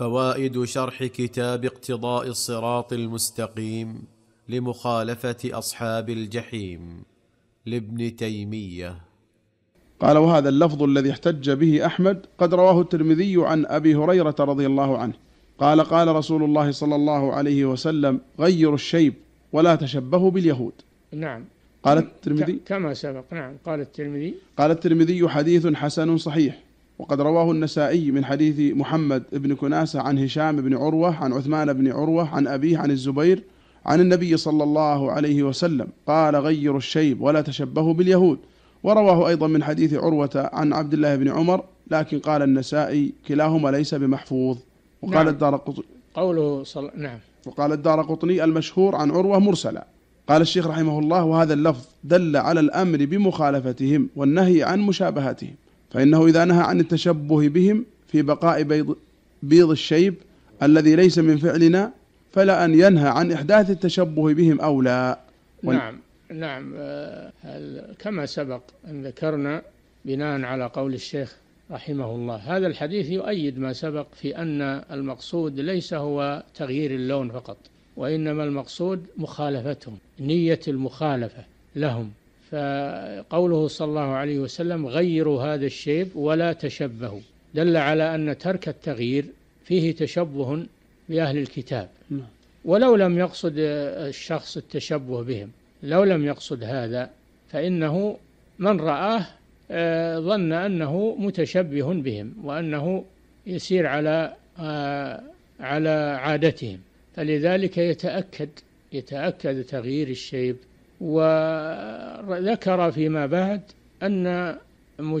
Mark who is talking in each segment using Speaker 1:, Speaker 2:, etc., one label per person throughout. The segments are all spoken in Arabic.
Speaker 1: فوائد شرح كتاب اقتضاء الصراط المستقيم لمخالفه اصحاب الجحيم لابن تيميه قال وهذا اللفظ الذي احتج به احمد قد رواه الترمذي عن ابي هريره رضي الله عنه قال قال رسول الله صلى الله عليه وسلم غيروا الشيب ولا تشبهوا باليهود نعم قال الترمذي
Speaker 2: كما سبق نعم قال الترمذي
Speaker 1: قال الترمذي حديث حسن صحيح وقد رواه النسائي من حديث محمد بن كناسة عن هشام بن عروة عن عثمان بن عروة عن أبيه عن الزبير عن النبي صلى الله عليه وسلم قال غيروا الشيب ولا تشبهوا باليهود ورواه أيضا من حديث عروة عن عبد الله بن عمر لكن قال النسائي كلاهما ليس بمحفوظ وقال نعم الدار قطني
Speaker 2: قوله صل... نعم
Speaker 1: وقال الدار قطني المشهور عن عروة مرسلا قال الشيخ رحمه الله وهذا اللفظ دل على الأمر بمخالفتهم والنهي عن مشابهتهم فإنه إذا نهى عن التشبه بهم في بقاء بيض, بيض الشيب الذي ليس من فعلنا فلا أن ينهى عن إحداث التشبه بهم أولى
Speaker 2: نعم نعم آه، كما سبق أن ذكرنا بناء على قول الشيخ رحمه الله هذا الحديث يؤيد ما سبق في أن المقصود ليس هو تغيير اللون فقط وإنما المقصود مخالفتهم نية المخالفة لهم فقوله صلى الله عليه وسلم غيروا هذا الشيب ولا تشبهوا دل على أن ترك التغيير فيه تشبه بأهل الكتاب نعم. ولو لم يقصد الشخص التشبه بهم لو لم يقصد هذا فإنه من رآه آه، ظن أنه متشبه بهم وأنه يسير على آه، على عادتهم فلذلك يتأكد يتأكد تغيير الشيب وذكر فيما بعد أن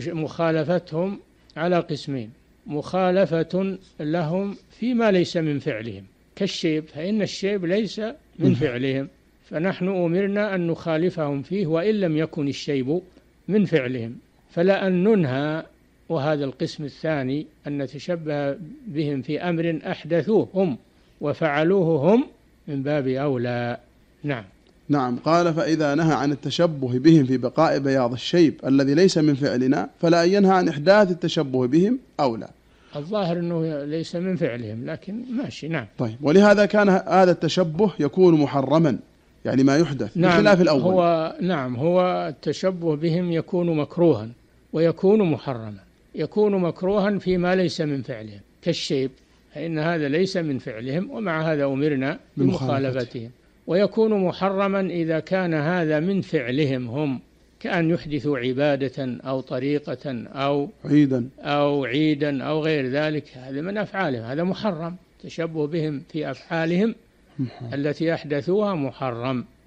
Speaker 2: مخالفتهم على قسمين مخالفة لهم فيما ليس من فعلهم كالشيب فإن الشيب ليس من فعلهم فنحن أمرنا أن نخالفهم فيه وإن لم يكن الشيب من فعلهم فلا أن ننهى وهذا القسم الثاني أن نتشبه بهم في أمر أحدثوه هم وفعلوه هم من باب أولى نعم
Speaker 1: نعم قال فإذا نهى عن التشبه بهم في بقاء بياض الشيب الذي ليس من فعلنا فلا ينهى عن إحداث التشبه بهم أو لا
Speaker 2: الظاهر أنه ليس من فعلهم لكن ماشي نعم
Speaker 1: طيب ولهذا كان هذا التشبه يكون محرما يعني ما يحدث نعم بخلاف الأول هو
Speaker 2: نعم هو التشبه بهم يكون مكروها ويكون محرما يكون مكروها فيما ليس من فعلهم كالشيب فإن هذا ليس من فعلهم ومع هذا أمرنا بمخالفتهم ويكون محرما إذا كان هذا من فعلهم هم كأن يحدثوا عبادة أو طريقة أو عيدا أو عيدا أو غير ذلك هذا من أفعالهم هذا محرم تشبه بهم في أفعالهم التي أحدثوها محرم